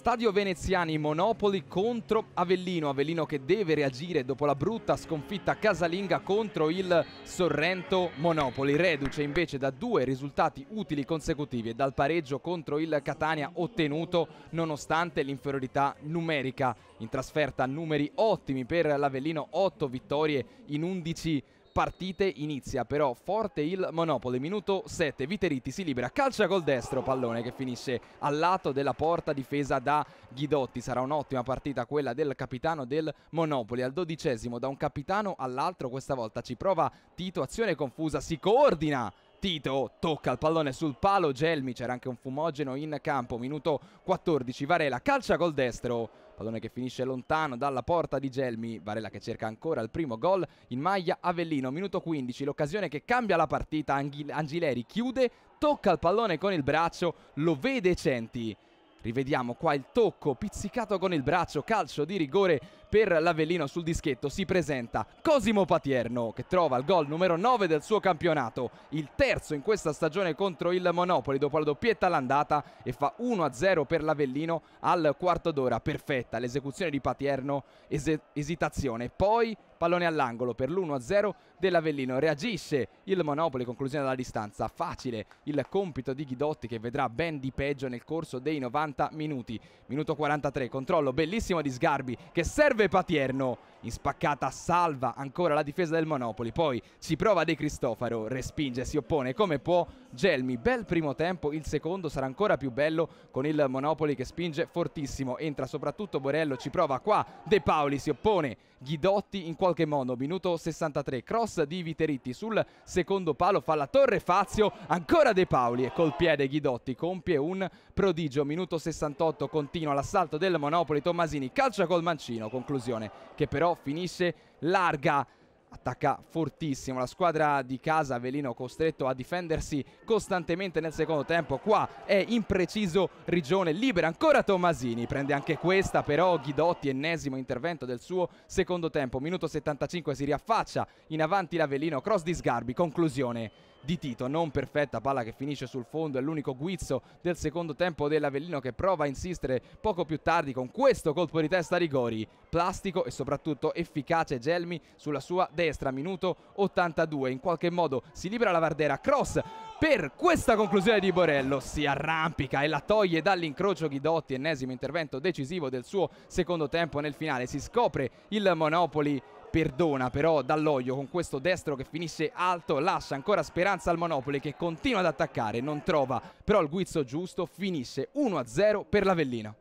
Stadio Veneziani Monopoli contro Avellino, Avellino che deve reagire dopo la brutta sconfitta casalinga contro il Sorrento Monopoli, reduce invece da due risultati utili consecutivi e dal pareggio contro il Catania ottenuto nonostante l'inferiorità numerica. In trasferta numeri ottimi per l'Avellino, 8 vittorie in 11 partite inizia però forte il Monopoli minuto 7 Viteriti si libera calcia col destro pallone che finisce al lato della porta difesa da Ghidotti sarà un'ottima partita quella del capitano del Monopoli al dodicesimo da un capitano all'altro questa volta ci prova Tito azione confusa si coordina Tito tocca il pallone sul palo, Gelmi, c'era anche un fumogeno in campo, minuto 14, Varela calcia col destro, pallone che finisce lontano dalla porta di Gelmi, Varela che cerca ancora il primo gol in maglia Avellino, minuto 15, l'occasione che cambia la partita, Angileri chiude, tocca il pallone con il braccio, lo vede Centi, Rivediamo qua il tocco pizzicato con il braccio, calcio di rigore per l'Avellino sul dischetto. Si presenta Cosimo Patierno che trova il gol numero 9 del suo campionato, il terzo in questa stagione contro il Monopoli dopo la doppietta all'andata e fa 1-0 per l'Avellino al quarto d'ora. Perfetta l'esecuzione di Patierno, es- esitazione. Poi pallone all'angolo per l'1-0 dell'Avellino. Reagisce il Monopoli, conclusione dalla distanza. Facile il compito di Ghidotti che vedrà ben di peggio nel corso dei 90 minuti. Minuto 43, controllo bellissimo di Sgarbi che serve Patierno in spaccata salva ancora la difesa del Monopoli, poi ci prova De Cristofaro, respinge, si oppone come può Gelmi, bel primo tempo, il secondo sarà ancora più bello con il Monopoli che spinge fortissimo, entra soprattutto Borello, ci prova qua, De Paoli si oppone, Ghidotti in qualche modo, minuto 63, cross di Viteritti sul secondo palo, fa la torre Fazio, ancora De Paoli e col piede Ghidotti compie un prodigio, minuto 68 continua l'assalto del Monopoli, Tommasini calcia col mancino, conclusione che però però finisse larga attacca fortissimo la squadra di casa Velino costretto a difendersi costantemente nel secondo tempo qua è impreciso Rigione libera ancora Tommasini prende anche questa però Ghidotti ennesimo intervento del suo secondo tempo minuto 75 si riaffaccia in avanti la cross di Sgarbi conclusione di Tito, non perfetta, palla che finisce sul fondo, è l'unico guizzo del secondo tempo dell'Avellino che prova a insistere poco più tardi con questo colpo di testa a rigori, plastico e soprattutto efficace Gelmi sulla sua destra, minuto 82. In qualche modo si libera la Vardera, cross per questa conclusione di Borello si arrampica e la toglie dall'incrocio Ghidotti, ennesimo intervento decisivo del suo secondo tempo nel finale, si scopre il Monopoli perdona però dall'olio con questo destro che finisce alto, lascia ancora speranza al Monopoli che continua ad attaccare, non trova però il guizzo giusto, finisce 1-0 per l'Avellino.